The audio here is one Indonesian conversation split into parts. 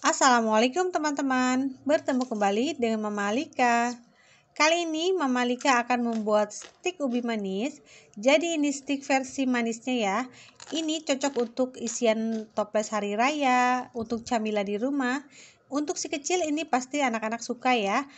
Assalamualaikum teman-teman, bertemu kembali dengan Mama Lika. Kali ini Mama Lika akan membuat stik ubi manis, jadi ini stik versi manisnya ya. Ini cocok untuk isian toples hari raya, untuk camilan di rumah. Untuk si kecil ini pasti anak-anak suka ya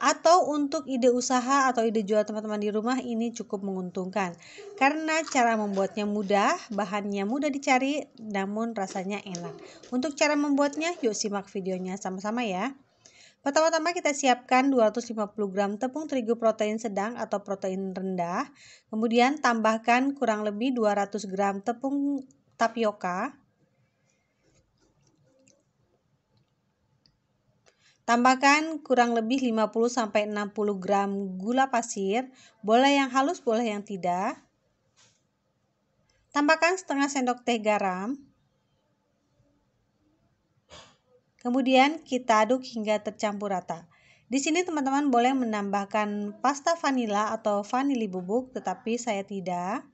atau untuk ide usaha atau ide jual teman-teman di rumah ini cukup menguntungkan karena cara membuatnya mudah, bahannya mudah dicari namun rasanya enak. Untuk cara membuatnya yuk simak videonya sama-sama ya. Pertama-tama kita siapkan 250 gram tepung terigu protein sedang atau protein rendah. Kemudian tambahkan kurang lebih 200 gram tepung tapioka Tambahkan kurang lebih 50-60 gram gula pasir, boleh yang halus, boleh yang tidak. Tambahkan setengah sendok teh garam. Kemudian kita aduk hingga tercampur rata. Di sini teman-teman boleh menambahkan pasta vanila atau vanili bubuk, tetapi saya tidak.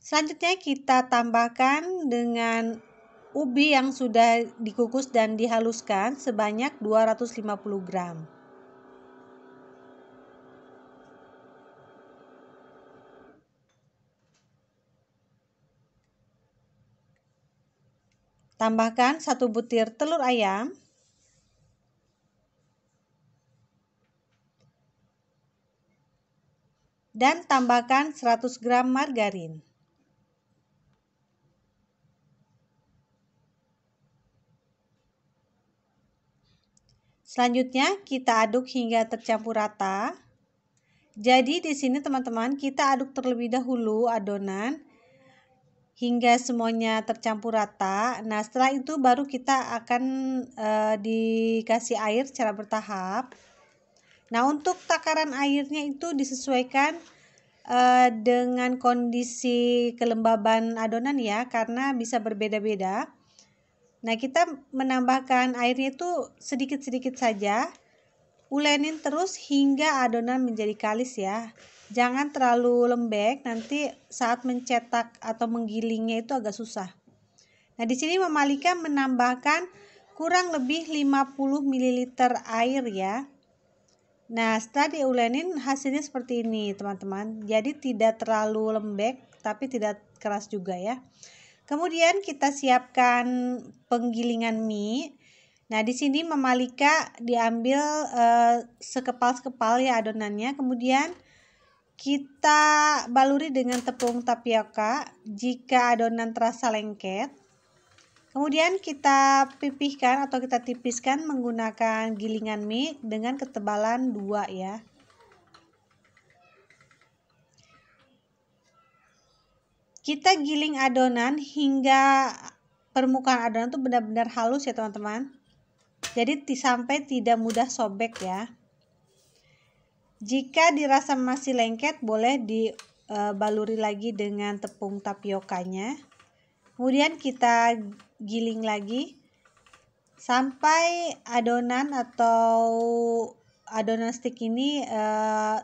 Selanjutnya kita tambahkan dengan ubi yang sudah dikukus dan dihaluskan sebanyak 250 gram. Tambahkan satu butir telur ayam. Dan tambahkan 100 gram margarin. Selanjutnya kita aduk hingga tercampur rata. Jadi di sini teman-teman kita aduk terlebih dahulu adonan hingga semuanya tercampur rata. Nah setelah itu baru kita akan e, dikasih air secara bertahap. Nah untuk takaran airnya itu disesuaikan eh, dengan kondisi kelembaban adonan ya karena bisa berbeda-beda. Nah, kita menambahkan airnya itu sedikit-sedikit saja. Ulenin terus hingga adonan menjadi kalis ya. Jangan terlalu lembek, nanti saat mencetak atau menggilingnya itu agak susah. Nah, di sini Mamalika menambahkan kurang lebih 50 ml air ya. Nah, setelah diulenin hasilnya seperti ini, teman-teman. Jadi tidak terlalu lembek, tapi tidak keras juga ya. Kemudian kita siapkan penggilingan mie. Nah, di sini Mama diambil eh, sekepal-sekepal ya adonannya. Kemudian kita baluri dengan tepung tapioka jika adonan terasa lengket. Kemudian kita pipihkan atau kita tipiskan menggunakan gilingan mie dengan ketebalan 2 ya. kita giling adonan hingga permukaan adonan tuh benar-benar halus ya teman-teman jadi sampai tidak mudah sobek ya jika dirasa masih lengket boleh dibaluri eh, lagi dengan tepung tapiokanya kemudian kita giling lagi sampai adonan atau adonan stick ini eh,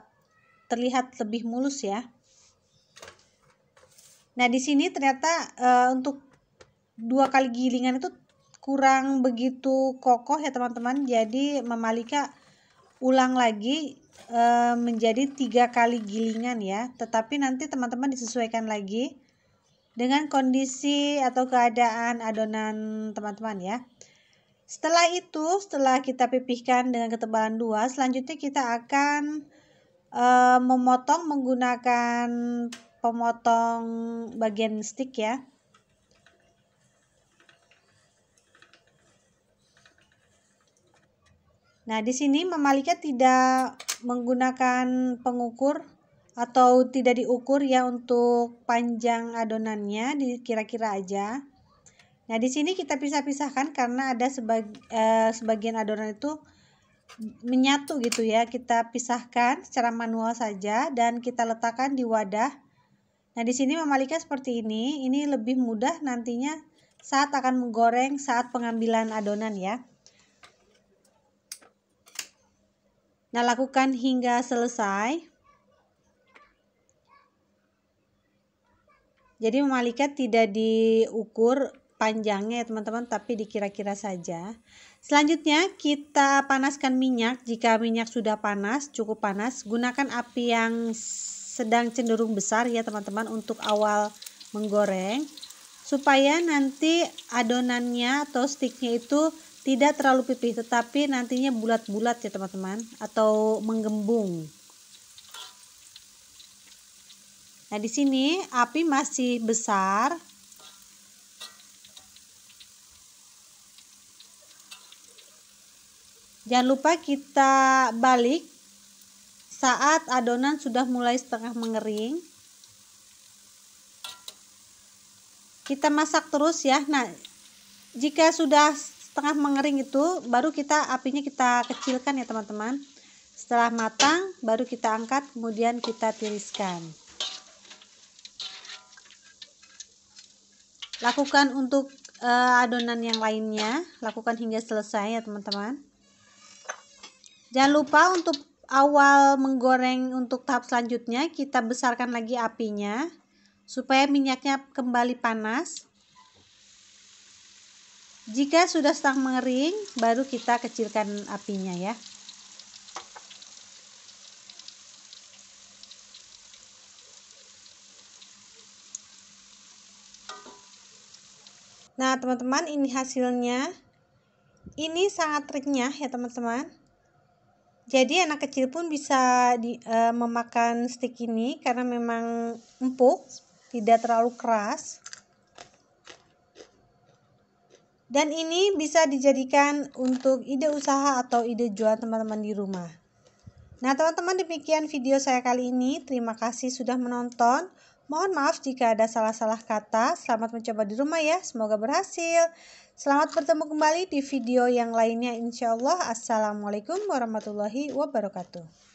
terlihat lebih mulus ya Nah, di sini ternyata uh, untuk dua kali gilingan itu kurang begitu kokoh ya teman-teman. Jadi memalika ulang lagi uh, menjadi tiga kali gilingan ya. Tetapi nanti teman-teman disesuaikan lagi dengan kondisi atau keadaan adonan teman-teman ya. Setelah itu, setelah kita pipihkan dengan ketebalan 2, selanjutnya kita akan e, memotong menggunakan pemotong bagian stick ya Nah, di sini memaliknya tidak menggunakan pengukur atau tidak diukur ya untuk panjang adonannya, dikira-kira aja. Nah, di sini kita pisah-pisahkan karena ada eh, sebagian adonan itu menyatu gitu ya. Kita pisahkan secara manual saja dan kita letakkan di wadah Nah, di sini memalikan seperti ini, ini lebih mudah nantinya saat akan menggoreng saat pengambilan adonan ya. Nah, lakukan hingga selesai. Jadi memalikat tidak diukur panjangnya ya teman-teman, tapi dikira-kira saja. Selanjutnya kita panaskan minyak. Jika minyak sudah panas, cukup panas, gunakan api yang sedang cenderung besar ya teman-teman untuk awal menggoreng supaya nanti adonannya atau sticknya itu tidak terlalu pipih tetapi nantinya bulat-bulat ya teman-teman atau menggembung nah di sini api masih besar jangan lupa kita balik saat adonan sudah mulai setengah mengering, kita masak terus ya. Nah, jika sudah setengah mengering itu, baru kita apinya kita kecilkan ya teman-teman. Setelah matang, baru kita angkat, kemudian kita tiriskan. lakukan untuk uh, adonan yang lainnya lakukan hingga selesai ya teman-teman jangan lupa untuk awal menggoreng untuk tahap selanjutnya kita besarkan lagi apinya supaya minyaknya kembali panas. Jika sudah sedang mengering, baru kita kecilkan apinya ya. Nah, teman-teman, ini hasilnya. Ini sangat renyah ya, teman-teman. Jadi anak kecil pun bisa di, uh, memakan stik ini karena memang empuk, tidak terlalu keras. Dan ini bisa dijadikan untuk ide usaha atau ide jual teman-teman di rumah. Nah teman-teman demikian video saya kali ini. Terima kasih sudah menonton. Mohon maaf jika ada salah-salah kata. Selamat mencoba di rumah ya. Semoga berhasil. Selamat bertemu kembali di video yang lainnya insya Allah. Assalamualaikum warahmatullahi wabarakatuh.